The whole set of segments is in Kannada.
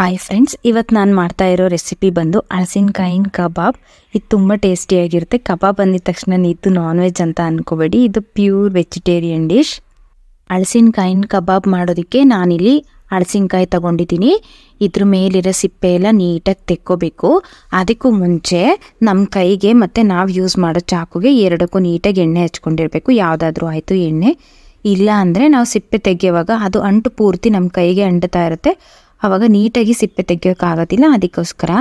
ಹಾಯ್ ಫ್ರೆಂಡ್ಸ್ ಇವತ್ತು ನಾನು ಮಾಡ್ತಾ ಇರೋ ರೆಸಿಪಿ ಬಂದು ಹಳಸಿನಕಾಯಿನ ಕಬಾಬ್ ಇದು ತುಂಬ ಟೇಸ್ಟಿಯಾಗಿರುತ್ತೆ ಕಬಾಬ್ ಬಂದಿದ ತಕ್ಷಣ ಇದು ನಾನ್ ವೆಜ್ ಅಂತ ಅಂದ್ಕೋಬೇಡಿ ಇದು ಪ್ಯೂರ್ ವೆಜಿಟೇರಿಯನ್ ಡಿಶ್ ಹಳಸಿನಕಾಯಿನ ಕಬಾಬ್ ಮಾಡೋದಕ್ಕೆ ನಾನಿಲ್ಲಿ ಹಳಸಿನಕಾಯಿ ತಗೊಂಡಿದ್ದೀನಿ ಇದ್ರ ಮೇಲಿರೋ ಸಿಪ್ಪೆ ಎಲ್ಲ ನೀಟಾಗಿ ತೆಕ್ಕೋಬೇಕು ಅದಕ್ಕೂ ಮುಂಚೆ ನಮ್ಮ ಕೈಗೆ ಮತ್ತು ನಾವು ಯೂಸ್ ಮಾಡೋ ಚಾಕುಗೆ ಎರಡಕ್ಕೂ ನೀಟಾಗಿ ಎಣ್ಣೆ ಹಚ್ಕೊಂಡಿರಬೇಕು ಯಾವುದಾದ್ರೂ ಆಯಿತು ಎಣ್ಣೆ ಇಲ್ಲ ಅಂದರೆ ನಾವು ಸಿಪ್ಪೆ ತೆಗೆಯುವಾಗ ಅದು ಅಂಟು ಪೂರ್ತಿ ನಮ್ಮ ಕೈಗೆ ಅಂಟುತ್ತಾ ಇರುತ್ತೆ ಅವಾಗ ನೀಟಾಗಿ ಸಿಪ್ಪೆ ತೆಗಿಯೋಕ್ಕಾಗೋದಿಲ್ಲ ಅದಕ್ಕೋಸ್ಕರ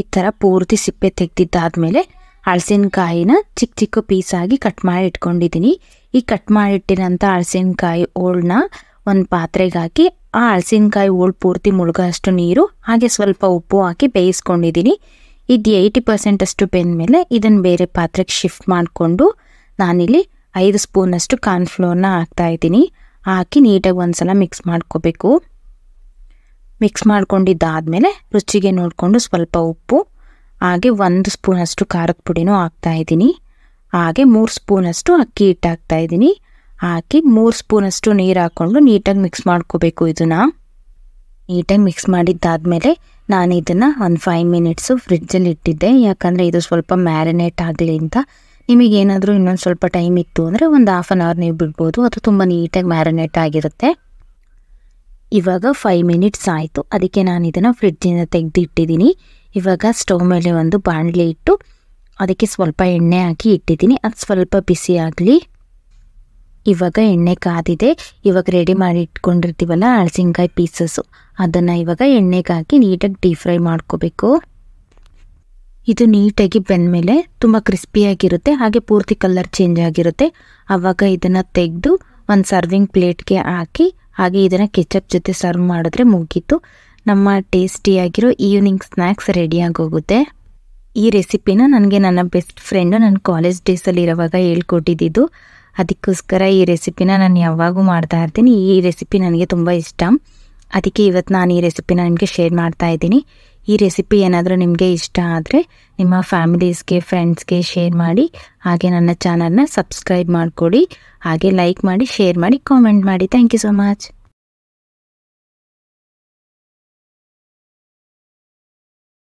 ಈ ಥರ ಪೂರ್ತಿ ಸಿಪ್ಪೆ ತೆಗೆದಿದ್ದಾದಮೇಲೆ ಹಳಸಿನಕಾಯಿನ ಚಿಕ್ಕ ಚಿಕ್ಕ ಪೀಸಾಗಿ ಕಟ್ ಮಾಡಿ ಇಟ್ಕೊಂಡಿದ್ದೀನಿ ಈ ಕಟ್ ಮಾಡಿಟ್ಟಿರೋಂಥ ಹಳಸಿನಕಾಯಿ ಓಳನ್ನ ಒಂದು ಪಾತ್ರೆಗೆ ಹಾಕಿ ಆ ಹಳಸಿನಕಾಯಿ ಓಳು ಪೂರ್ತಿ ಮುಳುಗೋಷ್ಟು ನೀರು ಹಾಗೆ ಸ್ವಲ್ಪ ಉಪ್ಪು ಹಾಕಿ ಬೇಯಿಸ್ಕೊಂಡಿದ್ದೀನಿ ಇದು ಏಯ್ಟಿ ಪರ್ಸೆಂಟಷ್ಟು ಬೆಂದಮೇಲೆ ಇದನ್ನು ಬೇರೆ ಪಾತ್ರೆಗೆ ಶಿಫ್ಟ್ ಮಾಡಿಕೊಂಡು ನಾನಿಲ್ಲಿ ಐದು ಸ್ಪೂನಷ್ಟು ಕಾರ್ನ್ಫ್ಲೋರ್ನ ಹಾಕ್ತಾಯಿದ್ದೀನಿ ಹಾಕಿ ನೀಟಾಗಿ ಒಂದು ಸಲ ಮಿಕ್ಸ್ ಮಾಡ್ಕೋಬೇಕು ಮಿಕ್ಸ್ ಮಾಡ್ಕೊಂಡಿದ್ದಾದಮೇಲೆ ರುಚಿಗೆ ನೋಡಿಕೊಂಡು ಸ್ವಲ್ಪ ಉಪ್ಪು ಹಾಗೆ ಒಂದು ಸ್ಪೂನಷ್ಟು ಖಾರದ ಪುಡಿನೂ ಹಾಕ್ತಾಯಿದ್ದೀನಿ ಹಾಗೆ ಮೂರು ಸ್ಪೂನಷ್ಟು ಅಕ್ಕಿ ಹಿಟ್ಟು ಹಾಕ್ತಾಯಿದ್ದೀನಿ ಹಾಕಿ ಮೂರು ಸ್ಪೂನಷ್ಟು ನೀರು ಹಾಕ್ಕೊಂಡು ನೀಟಾಗಿ ಮಿಕ್ಸ್ ಮಾಡ್ಕೋಬೇಕು ಇದನ್ನು ನೀಟಾಗಿ ಮಿಕ್ಸ್ ಮಾಡಿದ್ದಾದಮೇಲೆ ನಾನು ಇದನ್ನು ಒಂದು ಫೈವ್ ಮಿನಿಟ್ಸು ಫ್ರಿಡ್ಜಲ್ಲಿ ಇಟ್ಟಿದ್ದೆ ಯಾಕಂದರೆ ಇದು ಸ್ವಲ್ಪ ಮ್ಯಾರಿನೇಟ್ ಆಗಲಿ ಅಂತ ನಿಮಗೇನಾದರೂ ಇನ್ನೊಂದು ಸ್ವಲ್ಪ ಟೈಮ್ ಇತ್ತು ಅಂದರೆ ಒಂದು ಹಾಫ್ ಆನ್ ಅವರ್ ನೀವು ಬಿಡ್ಬೋದು ಅದು ತುಂಬ ನೀಟಾಗಿ ಮ್ಯಾರಿನೇಟ್ ಆಗಿರುತ್ತೆ ಇವಾಗ ಫೈವ್ ಮಿನಿಟ್ಸ್ ಆಯಿತು ಅದಕ್ಕೆ ನಾನು ಇದನ್ನು ಫ್ರಿಡ್ಜಿಂದ ತೆಗೆದಿಟ್ಟಿದ್ದೀನಿ ಇವಾಗ ಸ್ಟವ್ ಮೇಲೆ ಒಂದು ಬಾಣಲೆ ಇಟ್ಟು ಅದಕ್ಕೆ ಸ್ವಲ್ಪ ಎಣ್ಣೆ ಹಾಕಿ ಇಟ್ಟಿದ್ದೀನಿ ಅದು ಸ್ವಲ್ಪ ಬಿಸಿ ಆಗಲಿ ಇವಾಗ ಎಣ್ಣೆ ಕಾದಿದೆ ಇವಾಗ ರೆಡಿ ಮಾಡಿ ಇಟ್ಕೊಂಡಿರ್ತೀವಲ್ಲ ಹಳಸಿನ್ಕಾಯಿ ಪೀಸಸ್ಸು ಅದನ್ನು ಇವಾಗ ಎಣ್ಣೆಗೆ ಹಾಕಿ ನೀಟಾಗಿ ಡೀಪ್ ಫ್ರೈ ಮಾಡ್ಕೋಬೇಕು ಇದು ನೀಟಾಗಿ ಬೆಂದಮೇಲೆ ತುಂಬ ಕ್ರಿಸ್ಪಿಯಾಗಿರುತ್ತೆ ಹಾಗೆ ಪೂರ್ತಿ ಕಲರ್ ಚೇಂಜ್ ಆಗಿರುತ್ತೆ ಆವಾಗ ಇದನ್ನು ತೆಗೆದು ಒಂದು ಸರ್ವಿಂಗ್ ಪ್ಲೇಟ್ಗೆ ಹಾಕಿ ಹಾಗೆ ಇದನ್ನು ಕೆಚಪ್ ಜೊತೆ ಸರ್ವ್ ಮಾಡಿದ್ರೆ ಮುಗೀತು ನಮ್ಮ ಟೇಸ್ಟಿಯಾಗಿರೋ ಈವ್ನಿಂಗ್ ಸ್ನ್ಯಾಕ್ಸ್ ರೆಡಿಯಾಗಿ ಹೋಗುತ್ತೆ ಈ ರೆಸಿಪಿನ ನನಗೆ ನನ್ನ ಬೆಸ್ಟ್ ಫ್ರೆಂಡು ನನ್ನ ಕಾಲೇಜ್ ಡೇಸಲ್ಲಿ ಇರುವಾಗ ಹೇಳ್ಕೊಟ್ಟಿದ್ದು ಅದಕ್ಕೋಸ್ಕರ ಈ ರೆಸಿಪಿನ ನಾನು ಯಾವಾಗೂ ಮಾಡ್ತಾ ಇರ್ತೀನಿ ಈ ರೆಸಿಪಿ ನನಗೆ ತುಂಬ ಇಷ್ಟ ಅದಕ್ಕೆ ಇವತ್ತು ನಾನು ಈ ರೆಸಿಪಿನ ನಿಮಗೆ ಶೇರ್ ಮಾಡ್ತಾ ಇದ್ದೀನಿ ಈ ರೆಸಿಪಿ ಏನಾದರೂ ನಿಮಗೆ ಇಷ್ಟ ಆದರೆ ನಿಮ್ಮ ಫ್ಯಾಮಿಲೀಸ್ಗೆ ಫ್ರೆಂಡ್ಸ್ಗೆ ಶೇರ್ ಮಾಡಿ ಹಾಗೆ ನನ್ನ ಚಾನಲ್ನ ಸಬ್ಸ್ಕ್ರೈಬ್ ಮಾಡಿಕೊಡಿ ಹಾಗೆ ಲೈಕ್ ಮಾಡಿ ಶೇರ್ ಮಾಡಿ ಕಾಮೆಂಟ್ ಮಾಡಿ ಥ್ಯಾಂಕ್ ಯು ಸೊ ಮಚ್